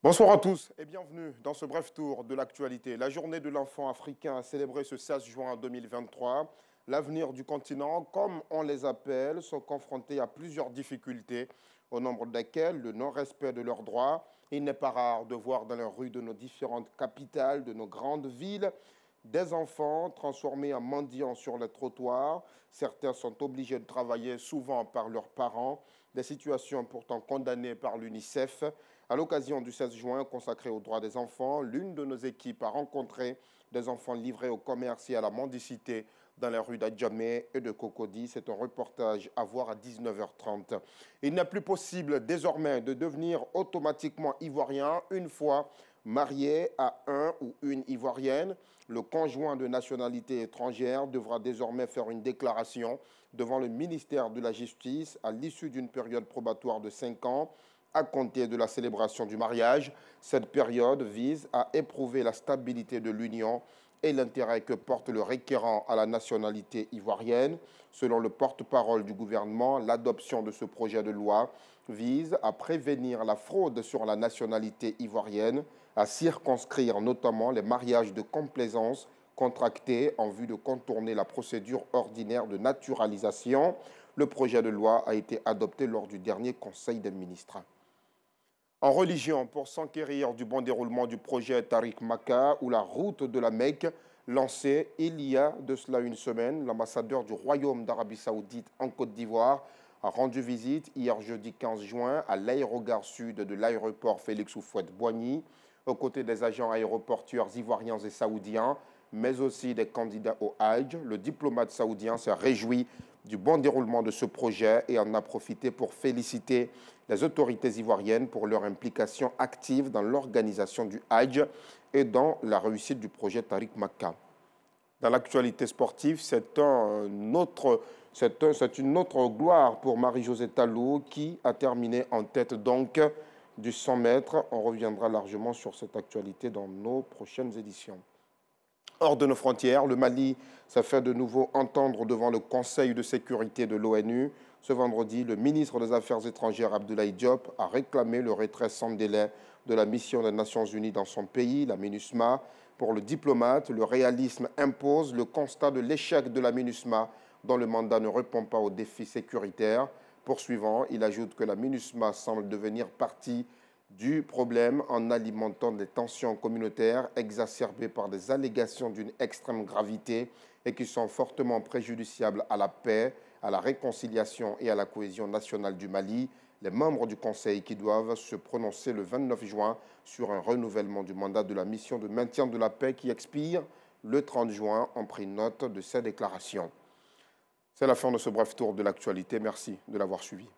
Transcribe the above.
Bonsoir à tous et bienvenue dans ce bref tour de l'actualité. La journée de l'enfant africain a célébré ce 16 juin 2023. L'avenir du continent, comme on les appelle, sont confrontés à plusieurs difficultés, au nombre desquelles le non-respect de leurs droits. Il n'est pas rare de voir dans les rues de nos différentes capitales, de nos grandes villes, des enfants transformés en mendiants sur les trottoirs. Certains sont obligés de travailler souvent par leurs parents, des situations pourtant condamnées par l'UNICEF. À l'occasion du 16 juin consacré aux droits des enfants, l'une de nos équipes a rencontré des enfants livrés au commerce et à la mendicité dans les rues d'Adjamé et de Cocody. C'est un reportage à voir à 19h30. Il n'est plus possible désormais de devenir automatiquement ivoirien une fois Marié à un ou une Ivoirienne, le conjoint de nationalité étrangère devra désormais faire une déclaration devant le ministère de la Justice à l'issue d'une période probatoire de 5 ans à compter de la célébration du mariage. Cette période vise à éprouver la stabilité de l'union et l'intérêt que porte le requérant à la nationalité ivoirienne. Selon le porte-parole du gouvernement, l'adoption de ce projet de loi vise à prévenir la fraude sur la nationalité ivoirienne à circonscrire notamment les mariages de complaisance contractés en vue de contourner la procédure ordinaire de naturalisation. Le projet de loi a été adopté lors du dernier Conseil des ministres. En religion, pour s'enquérir du bon déroulement du projet Tariq Maka ou la route de la Mecque, lancée il y a de cela une semaine, l'ambassadeur du Royaume d'Arabie Saoudite en Côte d'Ivoire a rendu visite hier jeudi 15 juin à l'aérogare sud de l'aéroport Félix Houphouët-Boigny aux côtés des agents aéroportuaires ivoiriens et saoudiens, mais aussi des candidats au Hajj. Le diplomate saoudien s'est réjoui du bon déroulement de ce projet et en a profité pour féliciter les autorités ivoiriennes pour leur implication active dans l'organisation du Hajj et dans la réussite du projet Tariq Makka. Dans l'actualité sportive, c'est un autre c'est une autre gloire pour Marie-Josée Talou qui a terminé en tête donc du 100 mètres. On reviendra largement sur cette actualité dans nos prochaines éditions. Hors de nos frontières, le Mali s'est fait de nouveau entendre devant le Conseil de sécurité de l'ONU. Ce vendredi, le ministre des Affaires étrangères Abdoulaye Diop a réclamé le retrait sans délai de la mission des Nations Unies dans son pays, la MINUSMA. Pour le diplomate, le réalisme impose le constat de l'échec de la MINUSMA dont le mandat ne répond pas aux défis sécuritaires. Poursuivant, il ajoute que la MINUSMA semble devenir partie du problème en alimentant des tensions communautaires exacerbées par des allégations d'une extrême gravité et qui sont fortement préjudiciables à la paix, à la réconciliation et à la cohésion nationale du Mali, les membres du Conseil qui doivent se prononcer le 29 juin sur un renouvellement du mandat de la mission de maintien de la paix qui expire le 30 juin ont pris note de ces déclarations. C'est la fin de ce bref tour de l'actualité. Merci de l'avoir suivi.